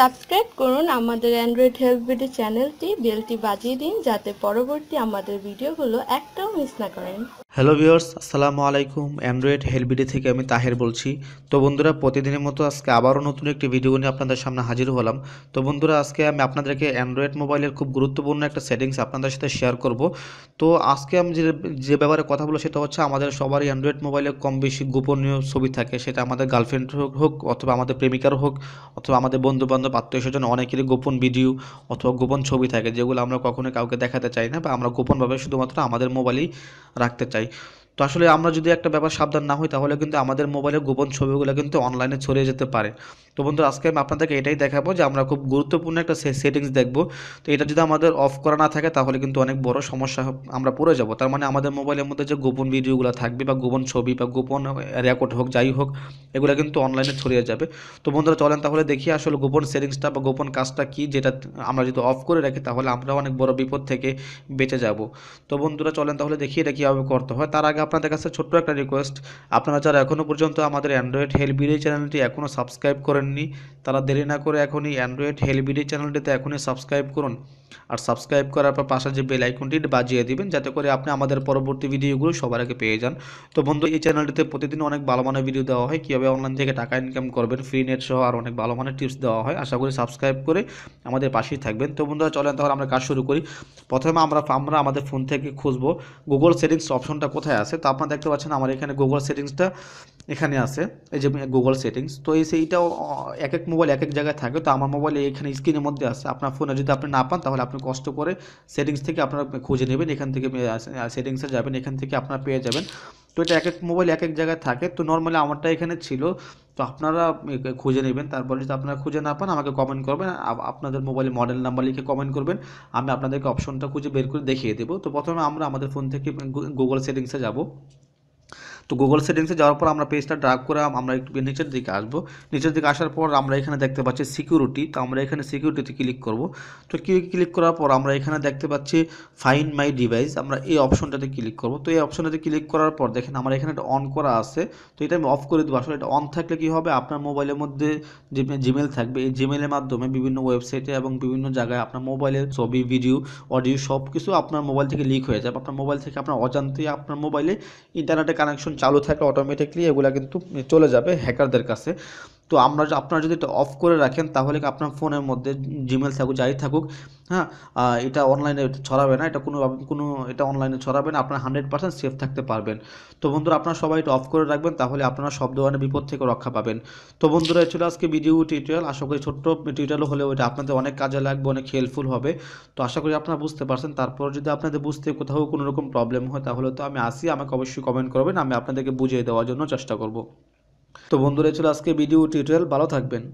subscribe করুন আমাদের Android health BD চ্যানেলটি বেলটি বাজিয়ে দিন যাতে পরবর্তী আমাদের ভিডিওগুলো একটাও মিস না করেন হ্যালো ভিওর্স আসসালামু আলাইকুম অ্যান্ড্রয়েড হেলবিডি থেকে আমি তাহের বলছি তো বন্ধুরা প্রতিদিনের মতো আজকে আবারও নতুন একটি ভিডিও নিয়ে আপনাদের সামনে হাজির হলাম তো বন্ধুরা আজকে আমি আপনাদেরকে অ্যান্ড্রয়েড মোবাইলের খুব গুরুত্বপূর্ণ একটা সেটিংস আপনাদের সাথে শেয়ার করব তো আজকে আমি যে যে ব্যাপারে কথা বলবো সেটা হচ্ছে আমাদের সবারই অ্যান্ড্রয়েড মোবাইলে কম বেশি গোপনীয় ছবি থাকে সেটা আমাদের গার্লফ্রেন্ড হোক অথবা আমাদের প্রেমিকার হোক অথবা আমাদের বন্ধুবান্ধব আত্মীয় স্বজন অনেকেরই গোপন ভিডিও অথবা গোপন ছবি থাকে যেগুলো আমরা কখনো কাউকে দেখাতে চাই না বা আমরা গোপনভাবে শুধুমাত্র আমাদের মোবাইলেই রাখতে চাই যায় তো আসলে আমরা যদি একটা ব্যাপার সাবধান না হই তাহলে কিন্তু আমাদের মোবাইলের গোপন ছবিগুলো কিন্তু অনলাইনে ছড়িয়ে যেতে পারে তো বন্ধুরা আজকে আমি আপনাদেরকে এটাই দেখাবো যে আমরা খুব গুরুত্বপূর্ণ একটা সেটিংস দেখব তো এটা যদি আমাদের অফ করা না থাকে তাহলে কিন্তু অনেক বড় সমস্যা আমরা পড়ে যাব তার মানে আমাদের মোবাইলের মধ্যে যে গোপন ভিডিওগুলো থাকবে বা গোপন ছবি বা গোপন রেকর্ড হোক যাই হোক এগুলো কিন্তু অনলাইনে ছড়িয়ে যাবে তো বন্ধুরা চলেন তাহলে দেখি আসলে গোপন সেটিংসটা বা গোপন কাজটা কি যেটা আমরা যদি অফ করে রাখি তাহলে আমরা অনেক বড় বিপদ থেকে বেঁচে যাব তো বন্ধুরা চলেন তাহলে দেখি এটা কীভাবে করতে হয় তার আগে আপনাদের কাছে ছোট্ট একটা রিকোয়েস্ট আপনারা যারা এখনও পর্যন্ত আমাদের অ্যান্ড্রয়েড হেল্প ভিডিও চ্যানেলটি এখনও সাবস্ক্রাইব করেন করেননি তারা দেরি না করে এখনই অ্যান্ড্রয়েড হেলবিডি চ্যানেলটিতে এখনই সাবস্ক্রাইব করুন আর সাবস্ক্রাইব করার পর পাশে যে বেল আইকনটি বাজিয়ে দিবেন যাতে করে আপনি আমাদের পরবর্তী ভিডিওগুলো সবার আগে পেয়ে যান তো বন্ধু এই চ্যানেলটিতে প্রতিদিন অনেক ভালো মানের ভিডিও দেওয়া হয় কীভাবে অনলাইন থেকে টাকা ইনকাম করবেন ফ্রি নেট সহ আর অনেক ভালো মানের টিপস দেওয়া হয় আশা করি সাবস্ক্রাইব করে আমাদের পাশেই থাকবেন তো বন্ধুরা চলেন তাহলে আমরা কাজ শুরু করি প্রথমে আমরা আমরা আমাদের ফোন থেকে খুঁজবো গুগল সেটিংস অপশনটা কোথায় আছে তো আপনারা দেখতে পাচ্ছেন আমার এখানে গুগল সেটিংসটা এখানে আছে এই যে গুগল সেটিংস তো এই সেইটাও এক এক মোবাইল এক এক জায়গায় থাকে তো আমার মোবাইল এখানে স্ক্রিনের মধ্যে আসে আপনার ফোনে যদি আপনি না পান তাহলে আপনি কষ্ট করে সেটিংস থেকে আপনারা খুঁজে নেবেন এখান থেকে সেটিংসে যাবেন এখান থেকে আপনারা পেয়ে যাবেন তো এটা এক এক মোবাইল এক এক জায়গায় থাকে তো নর্মালি আমারটা এখানে ছিল তো আপনারা খুঁজে নেবেন তারপরে যদি আপনারা খুঁজে না পান আমাকে কমেন্ট করবেন আপনাদের মোবাইলে মডেল নাম্বার লিখে কমেন্ট করবেন আমি আপনাদেরকে অপশনটা খুঁজে বের করে দেখিয়ে দেবো তো প্রথমে আমরা আমাদের ফোন থেকে গুগল সেটিংসে যাব তো গুগল সেটিংসে যাওয়ার পর আমরা পেজটা ড্রাগ করে আমরা একটু নিচের দিকে আসবো নিচের দিকে আসার পর আমরা এখানে দেখতে পাচ্ছি সিকিউরিটি তো আমরা এখানে সিকিউরিটিতে ক্লিক করব তো ক্লিক করার পর আমরা এখানে দেখতে পাচ্ছি ফাইন মাই ডিভাইস আমরা এই অপশনটাতে ক্লিক করব তো এই অপশনটাতে ক্লিক করার পর দেখেন আমার এখানে এটা অন করা আছে তো এটা আমি অফ করে দেবো আসলে এটা অন থাকলে কি হবে আপনার মোবাইলের মধ্যে যে জিমেল থাকবে এই জিমেলের মাধ্যমে বিভিন্ন ওয়েবসাইটে এবং বিভিন্ন জায়গায় আপনার মোবাইলের ছবি ভিডিও অডিও সব কিছু আপনার মোবাইল থেকে লিক হয়ে যাবে আপনার মোবাইল থেকে আপনার অজান্তেই আপনার মোবাইলে ইন্টারনেটে কানেকশন চালু থাকলে অটোমেটিকলি এগুলো কিন্তু চলে যাবে হ্যাকারদের কাছে তো আমরা আপনারা যদি এটা অফ করে রাখেন তাহলে আপনার ফোনের মধ্যে জিমেল থাকুক যাই থাকুক হ্যাঁ এটা অনলাইনে ছড়াবে না এটা কোনো কোনো এটা অনলাইনে ছড়াবে না আপনার হান্ড্রেড পার্সেন্ট সেফ থাকতে পারবেন তো বন্ধুরা আপনারা সবাই এটা অফ করে রাখবেন তাহলে আপনারা সব ধরনের বিপদ থেকে রক্ষা পাবেন তো বন্ধুরা ছিল আজকে ভিডিও টিউটোরিয়াল আশা করি ছোট্ট টিউটোরিয়াল হলেও এটা আপনাদের অনেক কাজে লাগবে অনেক হেল্পফুল হবে তো আশা করি আপনারা বুঝতে পারছেন তারপর যদি আপনাদের বুঝতে কোথাও কোনো রকম প্রবলেম হয় তাহলে তো আমি আসি আমাকে অবশ্যই কমেন্ট করবেন আমি আপনাদেরকে বুঝিয়ে দেওয়ার জন্য চেষ্টা করব তো বন্ধুরা ছিল আজকে ভিডিও টিউটোরিয়াল ভালো থাকবেন